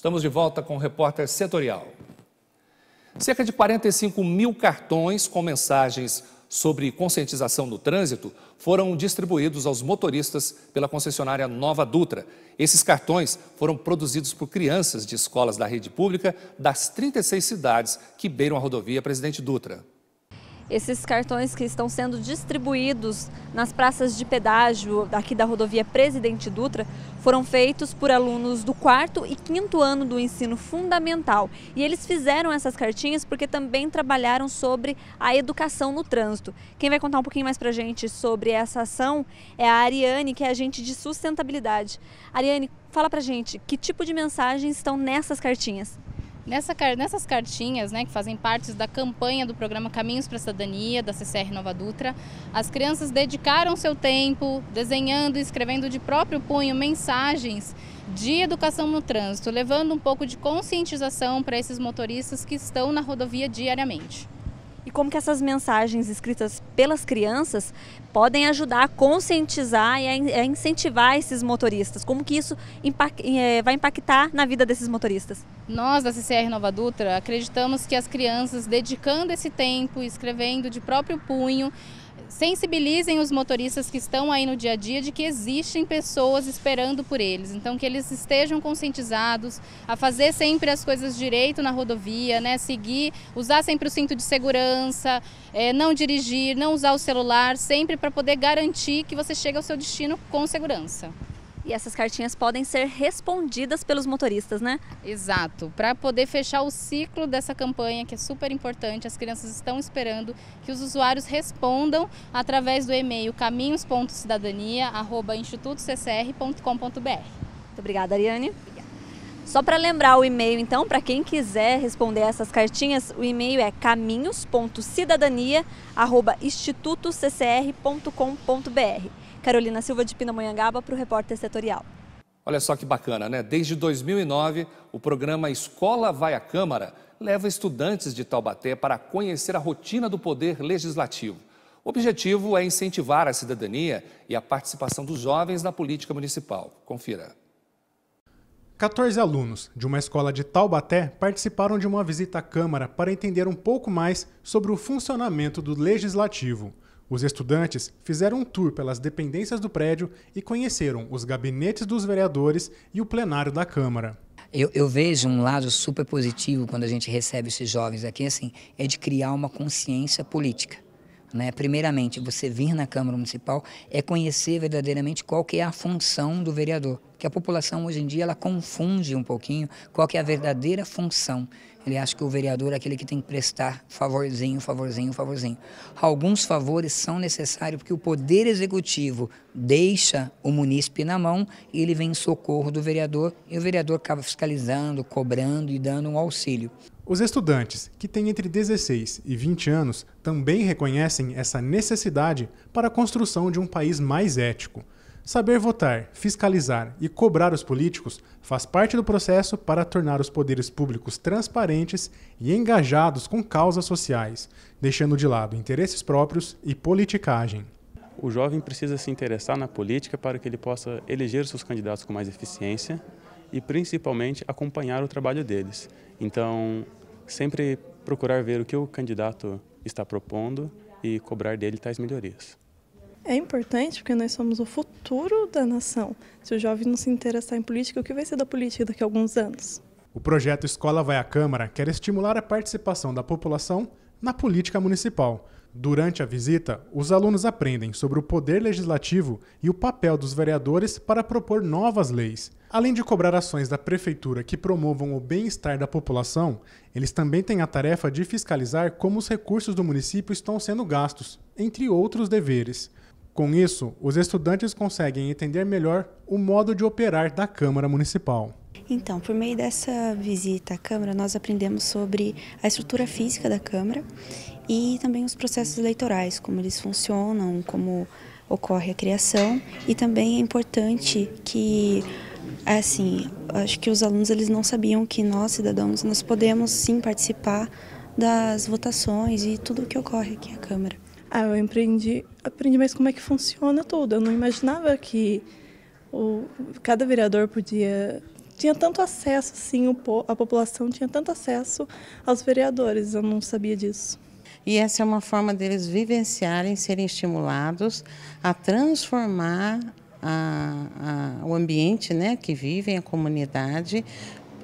Estamos de volta com o repórter setorial. Cerca de 45 mil cartões com mensagens sobre conscientização no trânsito foram distribuídos aos motoristas pela concessionária Nova Dutra. Esses cartões foram produzidos por crianças de escolas da rede pública das 36 cidades que beiram a rodovia Presidente Dutra esses cartões que estão sendo distribuídos nas praças de pedágio aqui da rodovia Presidente Dutra foram feitos por alunos do quarto e quinto ano do ensino fundamental. E eles fizeram essas cartinhas porque também trabalharam sobre a educação no trânsito. Quem vai contar um pouquinho mais pra gente sobre essa ação é a Ariane, que é agente de sustentabilidade. Ariane, fala pra gente que tipo de mensagens estão nessas cartinhas. Nessa, nessas cartinhas, né, que fazem parte da campanha do programa Caminhos para a Cidadania, da CCR Nova Dutra, as crianças dedicaram seu tempo desenhando e escrevendo de próprio punho mensagens de educação no trânsito, levando um pouco de conscientização para esses motoristas que estão na rodovia diariamente. E como que essas mensagens escritas pelas crianças podem ajudar a conscientizar e a incentivar esses motoristas? Como que isso eh, vai impactar na vida desses motoristas? Nós da CCR Nova Dutra acreditamos que as crianças dedicando esse tempo, escrevendo de próprio punho, sensibilizem os motoristas que estão aí no dia a dia de que existem pessoas esperando por eles. Então que eles estejam conscientizados a fazer sempre as coisas direito na rodovia, né? Seguir, usar sempre o cinto de segurança, é, não dirigir, não usar o celular, sempre para poder garantir que você chega ao seu destino com segurança. E essas cartinhas podem ser respondidas pelos motoristas, né? Exato. Para poder fechar o ciclo dessa campanha, que é super importante, as crianças estão esperando que os usuários respondam através do e-mail caminhos.cidadania.institutoccr.com.br. Muito obrigada, Ariane. Obrigada. Só para lembrar o e-mail, então, para quem quiser responder essas cartinhas, o e-mail é caminhos.cidadania.institutoccr.com.br. Carolina Silva de Pindamonhangaba para o repórter setorial. Olha só que bacana, né? Desde 2009, o programa Escola Vai à Câmara leva estudantes de Taubaté para conhecer a rotina do poder legislativo. O objetivo é incentivar a cidadania e a participação dos jovens na política municipal. Confira. 14 alunos de uma escola de Taubaté participaram de uma visita à Câmara para entender um pouco mais sobre o funcionamento do Legislativo. Os estudantes fizeram um tour pelas dependências do prédio e conheceram os gabinetes dos vereadores e o plenário da Câmara. Eu, eu, vejo um lado super positivo quando a gente recebe esses jovens aqui, assim, é de criar uma consciência política. Né? Primeiramente, você vir na Câmara Municipal é conhecer verdadeiramente qual que é a função do vereador, que a população hoje em dia ela confunde um pouquinho qual que é a verdadeira função. Ele acha que o vereador é aquele que tem que prestar favorzinho, favorzinho, favorzinho. Alguns favores são necessários porque o poder executivo deixa o munícipe na mão e ele vem em socorro do vereador e o vereador acaba fiscalizando, cobrando e dando um auxílio. Os estudantes, que têm entre 16 e 20 anos, também reconhecem essa necessidade para a construção de um país mais ético. Saber votar, fiscalizar e cobrar os políticos faz parte do processo para tornar os poderes públicos transparentes e engajados com causas sociais, deixando de lado interesses próprios e politicagem. O jovem precisa se interessar na política para que ele possa eleger seus candidatos com mais eficiência e principalmente acompanhar o trabalho deles. Então, sempre procurar ver o que o candidato está propondo e cobrar dele tais melhorias. É importante porque nós somos o futuro da nação. Se o jovem não se interessar em política, o que vai ser da política daqui a alguns anos? O projeto Escola Vai à Câmara quer estimular a participação da população na política municipal. Durante a visita, os alunos aprendem sobre o poder legislativo e o papel dos vereadores para propor novas leis. Além de cobrar ações da prefeitura que promovam o bem-estar da população, eles também têm a tarefa de fiscalizar como os recursos do município estão sendo gastos, entre outros deveres. Com isso, os estudantes conseguem entender melhor o modo de operar da Câmara Municipal. Então, por meio dessa visita à Câmara, nós aprendemos sobre a estrutura física da Câmara e também os processos eleitorais, como eles funcionam, como ocorre a criação e também é importante que é, assim, acho que os alunos eles não sabiam que nós, cidadãos, nós podemos sim participar das votações e tudo o que ocorre aqui na Câmara. Ah, eu aprendi, aprendi mais como é que funciona tudo. Eu não imaginava que o, cada vereador podia tinha tanto acesso, sim o, a população tinha tanto acesso aos vereadores. Eu não sabia disso. E essa é uma forma deles vivenciarem, serem estimulados a transformar a, a, o ambiente né, que vivem, a comunidade,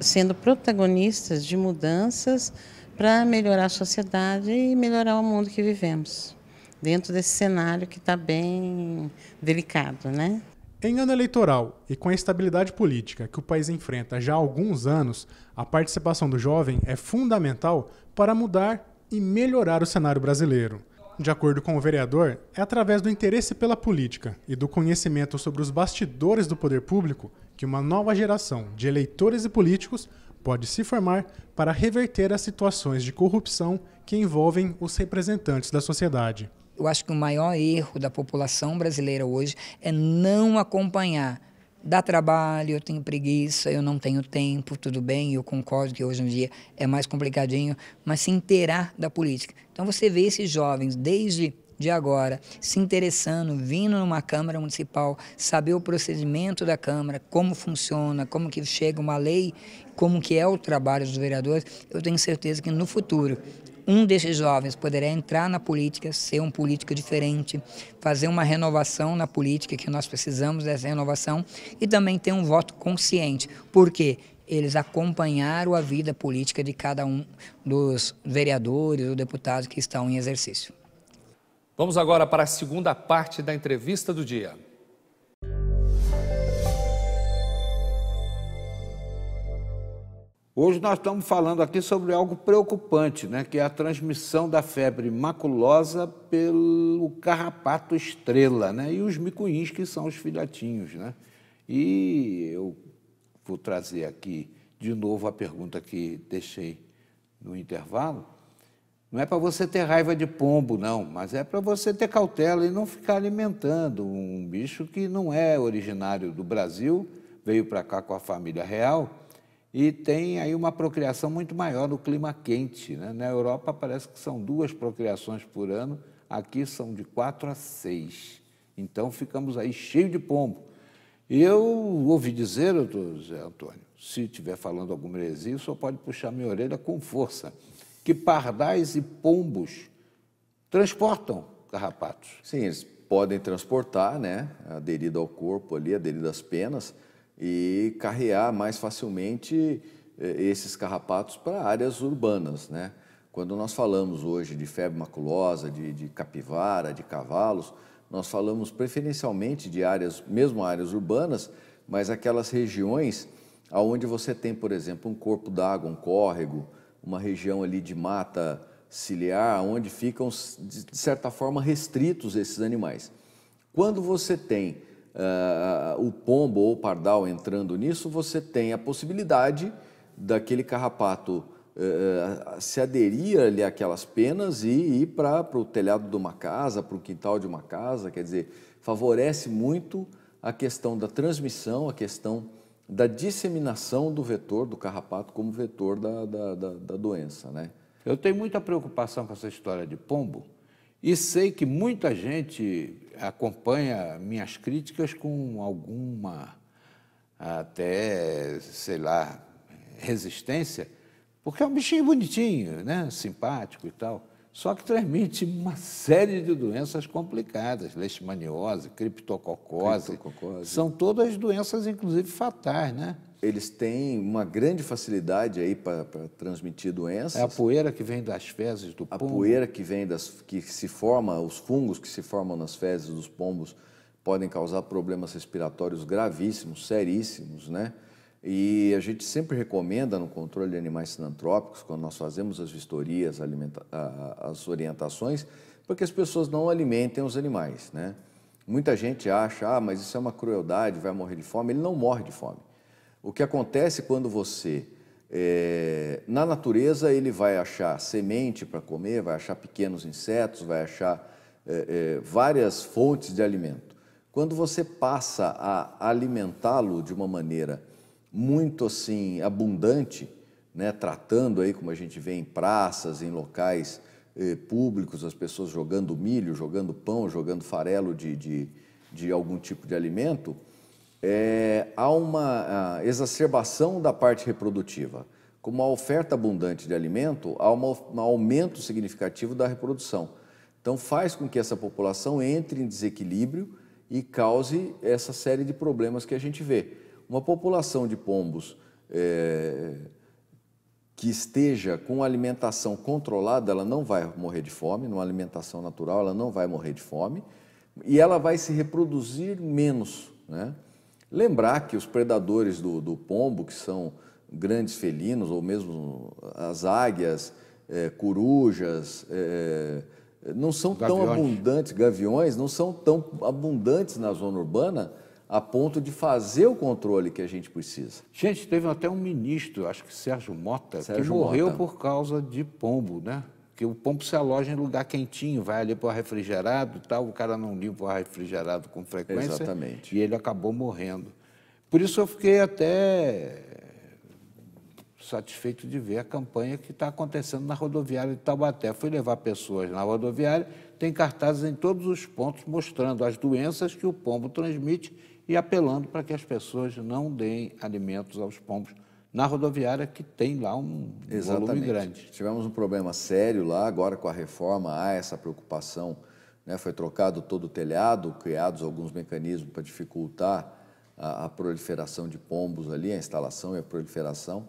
sendo protagonistas de mudanças para melhorar a sociedade e melhorar o mundo que vivemos, dentro desse cenário que está bem delicado. Né? Em ano eleitoral e com a estabilidade política que o país enfrenta já há alguns anos, a participação do jovem é fundamental para mudar e melhorar o cenário brasileiro de acordo com o vereador, é através do interesse pela política e do conhecimento sobre os bastidores do poder público que uma nova geração de eleitores e políticos pode se formar para reverter as situações de corrupção que envolvem os representantes da sociedade. Eu acho que o maior erro da população brasileira hoje é não acompanhar dá trabalho, eu tenho preguiça, eu não tenho tempo, tudo bem, eu concordo que hoje em dia é mais complicadinho, mas se inteirar da política. Então você vê esses jovens desde de agora se interessando, vindo numa Câmara Municipal, saber o procedimento da Câmara, como funciona, como que chega uma lei, como que é o trabalho dos vereadores, eu tenho certeza que no futuro um desses jovens poderá entrar na política, ser um político diferente, fazer uma renovação na política, que nós precisamos dessa renovação, e também ter um voto consciente. porque eles acompanharam a vida política de cada um dos vereadores ou deputados que estão em exercício. Vamos agora para a segunda parte da entrevista do dia. Hoje nós estamos falando aqui sobre algo preocupante, né, que é a transmissão da febre maculosa pelo carrapato estrela, né, e os micuins, que são os filhotinhos, né? E eu vou trazer aqui de novo a pergunta que deixei no intervalo. Não é para você ter raiva de pombo, não, mas é para você ter cautela e não ficar alimentando um bicho que não é originário do Brasil, veio para cá com a família real e tem aí uma procriação muito maior no clima quente. Né? Na Europa parece que são duas procriações por ano, aqui são de quatro a seis. Então ficamos aí cheio de pombo. Eu ouvi dizer, doutor Zé Antônio, se estiver falando alguma heresia, só pode puxar minha orelha com força, que pardais e pombos transportam carrapatos. Sim, eles podem transportar, né, aderido ao corpo ali, aderido às penas, e carrear mais facilmente eh, esses carrapatos para áreas urbanas. Né? Quando nós falamos hoje de febre maculosa, de, de capivara, de cavalos, nós falamos preferencialmente de áreas, mesmo áreas urbanas, mas aquelas regiões aonde você tem, por exemplo, um corpo d'água, um córrego, uma região ali de mata ciliar, onde ficam, de certa forma, restritos esses animais. Quando você tem uh, o pombo ou o pardal entrando nisso, você tem a possibilidade daquele carrapato uh, se aderir ali àquelas penas e ir para o telhado de uma casa, para o quintal de uma casa, quer dizer, favorece muito a questão da transmissão, a questão da disseminação do vetor, do carrapato, como vetor da, da, da, da doença, né? Eu tenho muita preocupação com essa história de pombo e sei que muita gente acompanha minhas críticas com alguma até, sei lá, resistência, porque é um bichinho bonitinho, né? simpático e tal. Só que transmite uma série de doenças complicadas, leishmaniose, criptococose. criptococose. São todas doenças, inclusive, fatais, né? Eles têm uma grande facilidade aí para transmitir doenças. É a poeira que vem das fezes do pombo. A poeira que vem das que se forma, os fungos que se formam nas fezes dos pombos podem causar problemas respiratórios gravíssimos, seríssimos, né? E a gente sempre recomenda no controle de animais sinantrópicos, quando nós fazemos as vistorias, as orientações, para que as pessoas não alimentem os animais. Né? Muita gente acha, ah, mas isso é uma crueldade, vai morrer de fome. Ele não morre de fome. O que acontece quando você, é, na natureza, ele vai achar semente para comer, vai achar pequenos insetos, vai achar é, é, várias fontes de alimento. Quando você passa a alimentá-lo de uma maneira muito assim abundante, né, tratando aí como a gente vê em praças, em locais eh, públicos, as pessoas jogando milho, jogando pão, jogando farelo de, de, de algum tipo de alimento, é, há uma exacerbação da parte reprodutiva. Como a oferta abundante de alimento, há uma, um aumento significativo da reprodução. Então faz com que essa população entre em desequilíbrio e cause essa série de problemas que a gente vê uma população de pombos é, que esteja com alimentação controlada, ela não vai morrer de fome, numa alimentação natural, ela não vai morrer de fome e ela vai se reproduzir menos. Né? Lembrar que os predadores do, do pombo, que são grandes felinos, ou mesmo as águias, é, corujas, é, não são gaviões. tão abundantes, gaviões, não são tão abundantes na zona urbana a ponto de fazer o controle que a gente precisa. Gente, teve até um ministro, acho que Sérgio Mota, Sérgio que morreu Mota. por causa de pombo, né? que o pombo se aloja em lugar quentinho, vai ali para o refrigerado tal, o cara não limpa o refrigerado com frequência. Exatamente. E ele acabou morrendo. Por isso eu fiquei até satisfeito de ver a campanha que está acontecendo na rodoviária de Taubaté. Fui levar pessoas na rodoviária, tem cartazes em todos os pontos mostrando as doenças que o pombo transmite e apelando para que as pessoas não deem alimentos aos pombos na rodoviária que tem lá um Exatamente. volume grande. Tivemos um problema sério lá, agora com a reforma há essa preocupação, né? foi trocado todo o telhado, criados alguns mecanismos para dificultar a, a proliferação de pombos ali, a instalação e a proliferação,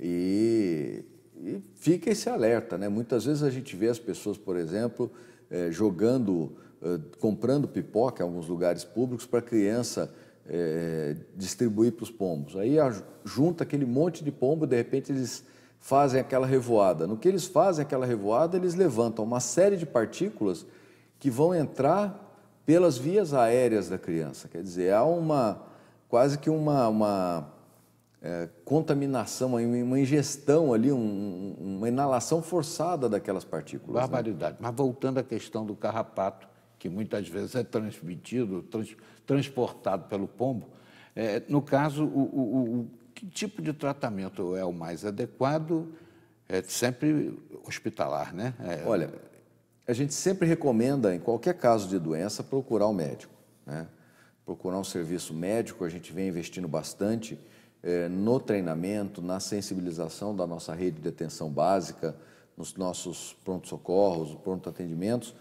e, e fica esse alerta, né? muitas vezes a gente vê as pessoas, por exemplo, eh, jogando eh, comprando pipoca em alguns lugares públicos para a criança é, distribuir para os pombos. Aí a, junta aquele monte de pombo, de repente eles fazem aquela revoada. No que eles fazem aquela revoada, eles levantam uma série de partículas que vão entrar pelas vias aéreas da criança. Quer dizer, há uma quase que uma, uma é, contaminação, uma ingestão ali, um, uma inalação forçada daquelas partículas. Né? Barbaridade. Né? Mas voltando à questão do carrapato, que muitas vezes é transmitido, trans, transportado pelo pombo. É, no caso, o, o, o, que tipo de tratamento é o mais adequado? É sempre hospitalar, né? É... Olha, a gente sempre recomenda, em qualquer caso de doença, procurar o um médico. Né? Procurar um serviço médico, a gente vem investindo bastante é, no treinamento, na sensibilização da nossa rede de atenção básica, nos nossos pronto-socorros, pronto-atendimentos,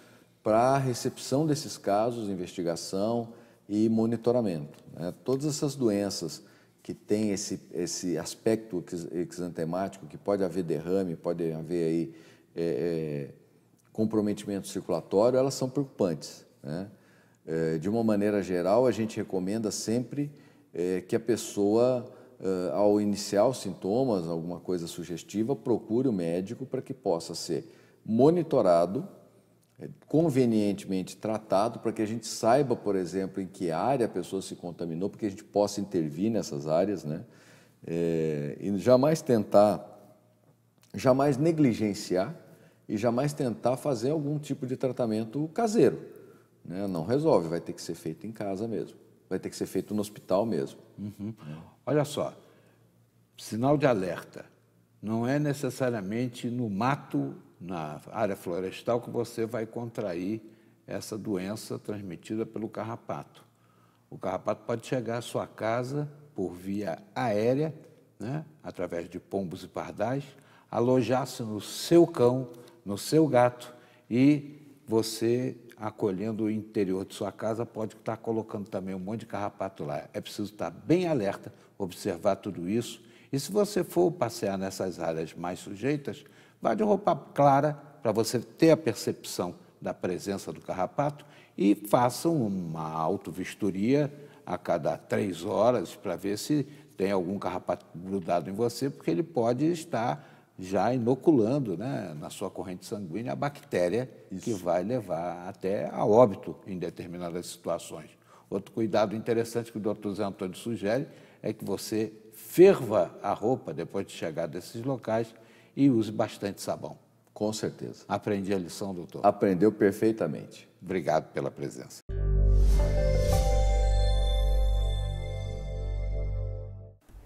para a recepção desses casos, investigação e monitoramento. Né? Todas essas doenças que têm esse, esse aspecto exantemático, que pode haver derrame, pode haver aí é, é, comprometimento circulatório, elas são preocupantes. Né? É, de uma maneira geral, a gente recomenda sempre é, que a pessoa é, ao iniciar os sintomas, alguma coisa sugestiva, procure o médico para que possa ser monitorado é, convenientemente tratado para que a gente saiba, por exemplo, em que área a pessoa se contaminou, porque a gente possa intervir nessas áreas, né? É, e jamais tentar, jamais negligenciar e jamais tentar fazer algum tipo de tratamento caseiro. Né? Não resolve, vai ter que ser feito em casa mesmo, vai ter que ser feito no hospital mesmo. Uhum. Olha só, sinal de alerta, não é necessariamente no mato na área florestal que você vai contrair essa doença transmitida pelo carrapato. O carrapato pode chegar à sua casa por via aérea, né, através de pombos e pardais, alojar-se no seu cão, no seu gato e você, acolhendo o interior de sua casa, pode estar colocando também um monte de carrapato lá. É preciso estar bem alerta, observar tudo isso. E se você for passear nessas áreas mais sujeitas, Vá de roupa clara para você ter a percepção da presença do carrapato e façam uma autovistoria a cada três horas para ver se tem algum carrapato grudado em você, porque ele pode estar já inoculando né, na sua corrente sanguínea a bactéria Isso. que vai levar até a óbito em determinadas situações. Outro cuidado interessante que o Dr. Zé Antônio sugere é que você ferva a roupa depois de chegar desses locais e use bastante sabão. Com certeza. Aprendi a lição, doutor. Aprendeu perfeitamente. Obrigado pela presença.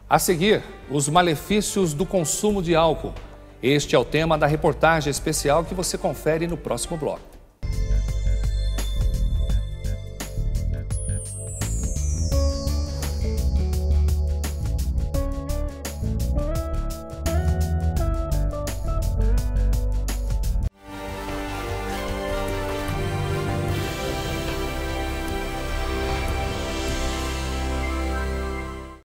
A seguir, os malefícios do consumo de álcool. Este é o tema da reportagem especial que você confere no próximo bloco.